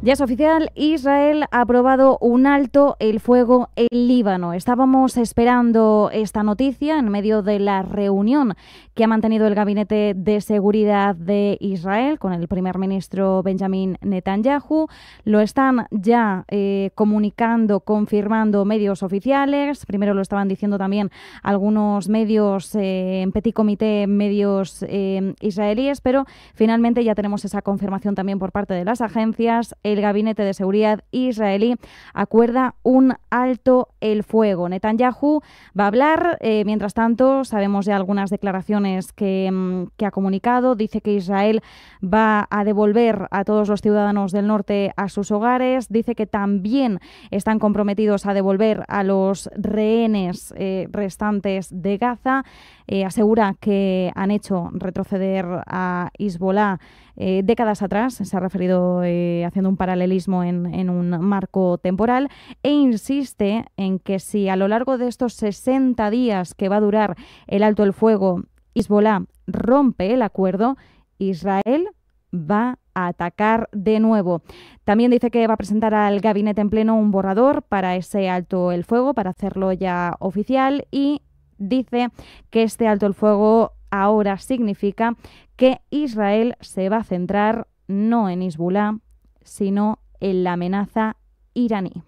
Ya es oficial, Israel ha aprobado un alto el fuego en Líbano. Estábamos esperando esta noticia en medio de la reunión que ha mantenido el Gabinete de Seguridad de Israel con el primer ministro Benjamin Netanyahu. Lo están ya eh, comunicando, confirmando medios oficiales. Primero lo estaban diciendo también algunos medios eh, en petit comité, medios eh, israelíes, pero finalmente ya tenemos esa confirmación también por parte de las agencias el Gabinete de Seguridad israelí acuerda un alto el fuego. Netanyahu va a hablar, eh, mientras tanto sabemos ya algunas declaraciones mm, que, ha comunicado. Dice que Israel va a devolver a todos los ciudadanos del norte a sus hogares. Dice que también están comprometidos a devolver a los rehenes eh, restantes de Gaza. Eh, asegura que han hecho retroceder a Hezbollah décadas atrás. Se ha referido haciendo un paralelismo en, un marco temporal e insiste en que si a lo largo de estos 60 días que va a durar el alto el fuego, Hezbollah rompe el acuerdo, Israel va a atacar de nuevo. También dice que va a presentar al gabinete en pleno un borrador para ese alto el fuego, para hacerlo ya oficial y dice que este alto el fuego ahora significa que Israel se va a centrar no en Hezbollah, sino en la amenaza iraní.